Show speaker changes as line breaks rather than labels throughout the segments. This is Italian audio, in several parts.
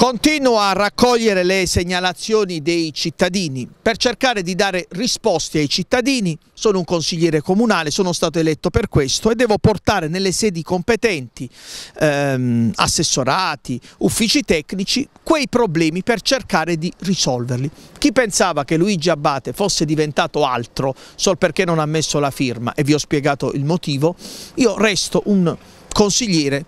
continua a raccogliere le segnalazioni dei cittadini per cercare di dare risposte ai cittadini. Sono un consigliere comunale, sono stato eletto per questo e devo portare nelle sedi competenti, ehm, assessorati, uffici tecnici, quei problemi per cercare di risolverli. Chi pensava che Luigi Abbate fosse diventato altro solo perché non ha messo la firma e vi ho spiegato il motivo, io resto un consigliere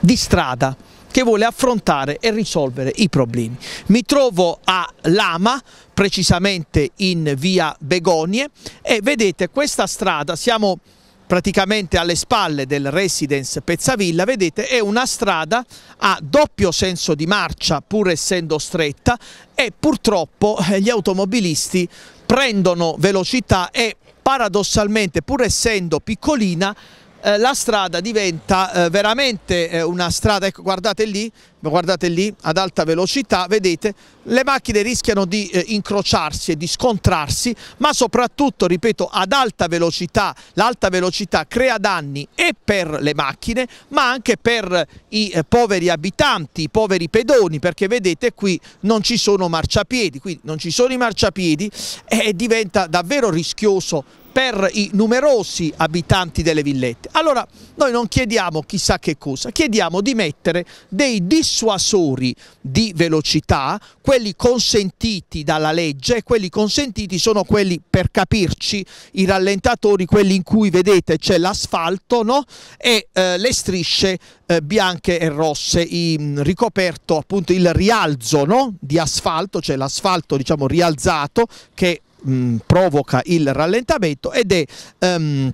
di strada che vuole affrontare e risolvere i problemi. Mi trovo a Lama, precisamente in via Begonie e vedete questa strada, siamo praticamente alle spalle del residence Pezzavilla, vedete è una strada a doppio senso di marcia pur essendo stretta e purtroppo eh, gli automobilisti prendono velocità e paradossalmente pur essendo piccolina eh, la strada diventa eh, veramente eh, una strada, ecco guardate lì guardate lì ad alta velocità, vedete le macchine rischiano di eh, incrociarsi e di scontrarsi, ma soprattutto, ripeto, ad alta velocità, l'alta velocità crea danni e per le macchine, ma anche per i eh, poveri abitanti, i poveri pedoni, perché vedete qui non ci sono marciapiedi, qui non ci sono i marciapiedi e diventa davvero rischioso per i numerosi abitanti delle villette. Allora noi non chiediamo chissà che cosa, chiediamo di mettere dei dispositivi dissuasori di velocità, quelli consentiti dalla legge e quelli consentiti sono quelli, per capirci, i rallentatori, quelli in cui vedete c'è l'asfalto no? e eh, le strisce eh, bianche e rosse, i, mm, ricoperto appunto il rialzo no? di asfalto, cioè l'asfalto diciamo rialzato che mh, mm, provoca il rallentamento ed è... Um,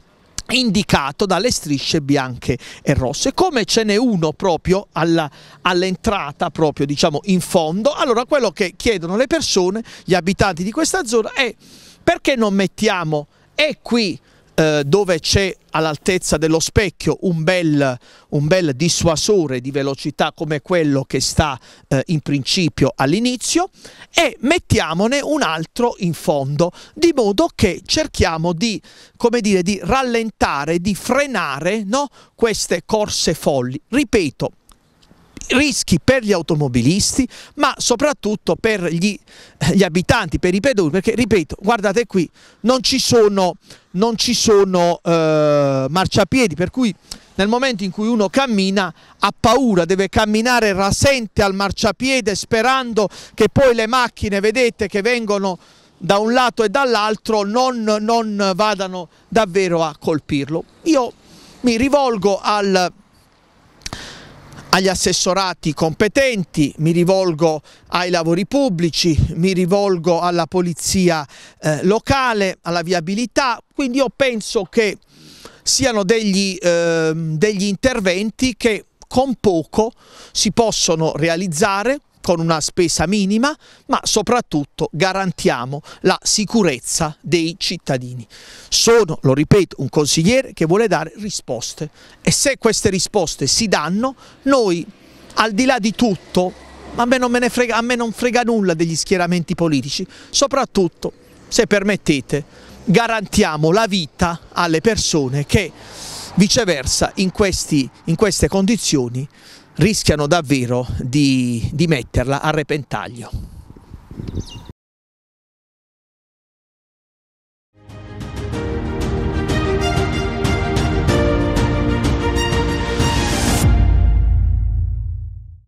indicato dalle strisce bianche e rosse come ce n'è uno proprio all'entrata all proprio diciamo in fondo allora quello che chiedono le persone gli abitanti di questa zona è perché non mettiamo e qui eh, dove c'è all'altezza dello specchio un bel, un bel, dissuasore di velocità come quello che sta eh, in principio all'inizio e mettiamone un altro in fondo di modo che cerchiamo di, dire, di rallentare, di frenare no? queste corse folli. Ripeto, rischi per gli automobilisti, ma soprattutto per gli, gli abitanti, per i pedoni, perché ripeto, guardate qui, non ci sono, non ci sono eh, marciapiedi, per cui nel momento in cui uno cammina ha paura, deve camminare rasente al marciapiede sperando che poi le macchine, vedete, che vengono da un lato e dall'altro non, non vadano davvero a colpirlo. Io mi rivolgo al agli assessorati competenti, mi rivolgo ai lavori pubblici, mi rivolgo alla polizia eh, locale, alla viabilità, quindi io penso che siano degli, eh, degli interventi che con poco si possono realizzare, con una spesa minima, ma soprattutto garantiamo la sicurezza dei cittadini. Sono, lo ripeto, un consigliere che vuole dare risposte e se queste risposte si danno, noi al di là di tutto, a me non, me frega, a me non frega nulla degli schieramenti politici, soprattutto, se permettete, garantiamo la vita alle persone che viceversa in, questi, in queste condizioni rischiano davvero di, di metterla a repentaglio.